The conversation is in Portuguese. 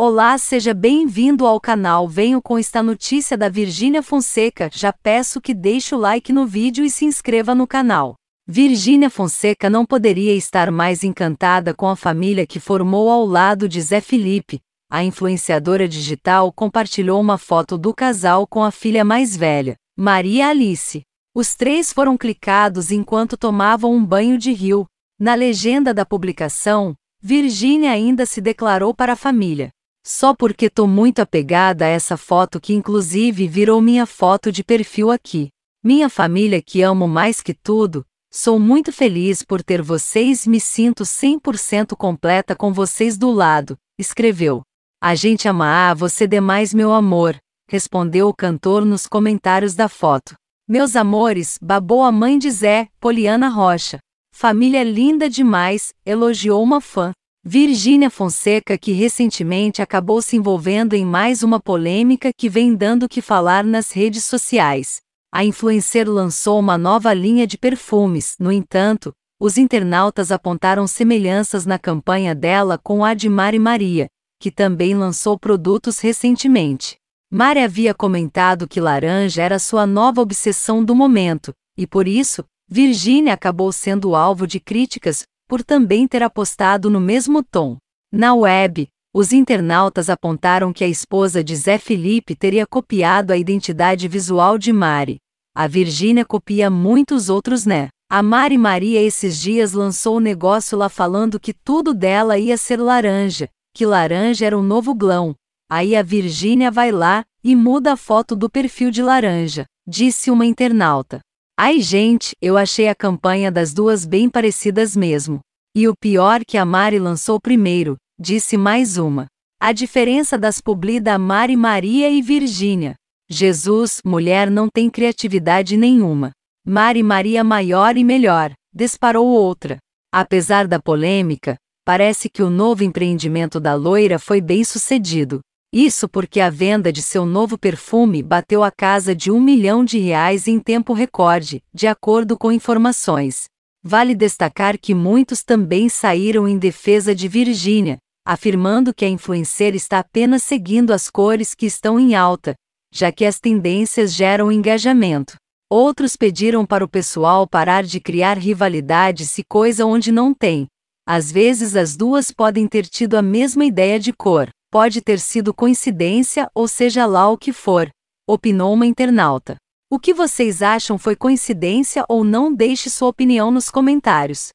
Olá, seja bem-vindo ao canal Venho com esta notícia da Virgínia Fonseca. Já peço que deixe o like no vídeo e se inscreva no canal. Virgínia Fonseca não poderia estar mais encantada com a família que formou ao lado de Zé Felipe. A influenciadora digital compartilhou uma foto do casal com a filha mais velha, Maria Alice. Os três foram clicados enquanto tomavam um banho de rio. Na legenda da publicação, Virgínia ainda se declarou para a família. Só porque tô muito apegada a essa foto que inclusive virou minha foto de perfil aqui. Minha família que amo mais que tudo, sou muito feliz por ter vocês me sinto 100% completa com vocês do lado, escreveu. A gente ama a ah, você demais meu amor, respondeu o cantor nos comentários da foto. Meus amores, babou a mãe de Zé, Poliana Rocha. Família linda demais, elogiou uma fã. Virgínia Fonseca, que recentemente acabou se envolvendo em mais uma polêmica que vem dando o que falar nas redes sociais. A influencer lançou uma nova linha de perfumes, no entanto, os internautas apontaram semelhanças na campanha dela com a de Mari Maria, que também lançou produtos recentemente. Mari havia comentado que laranja era sua nova obsessão do momento, e por isso, Virginia acabou sendo alvo de críticas, por também ter apostado no mesmo tom. Na web, os internautas apontaram que a esposa de Zé Felipe teria copiado a identidade visual de Mari. A Virgínia copia muitos outros, né? A Mari Maria esses dias lançou o um negócio lá falando que tudo dela ia ser laranja, que laranja era um novo glão. Aí a Virgínia vai lá e muda a foto do perfil de laranja, disse uma internauta. Ai, gente, eu achei a campanha das duas bem parecidas mesmo. E o pior que a Mari lançou primeiro, disse mais uma. A diferença das publi da Mari Maria e Virgínia. Jesus, mulher não tem criatividade nenhuma. Mari Maria maior e melhor, disparou outra. Apesar da polêmica, parece que o novo empreendimento da loira foi bem sucedido. Isso porque a venda de seu novo perfume bateu a casa de um milhão de reais em tempo recorde, de acordo com informações. Vale destacar que muitos também saíram em defesa de Virgínia, afirmando que a influencer está apenas seguindo as cores que estão em alta, já que as tendências geram engajamento. Outros pediram para o pessoal parar de criar rivalidades e coisa onde não tem. Às vezes as duas podem ter tido a mesma ideia de cor. Pode ter sido coincidência ou seja lá o que for, opinou uma internauta. O que vocês acham foi coincidência ou não? Deixe sua opinião nos comentários.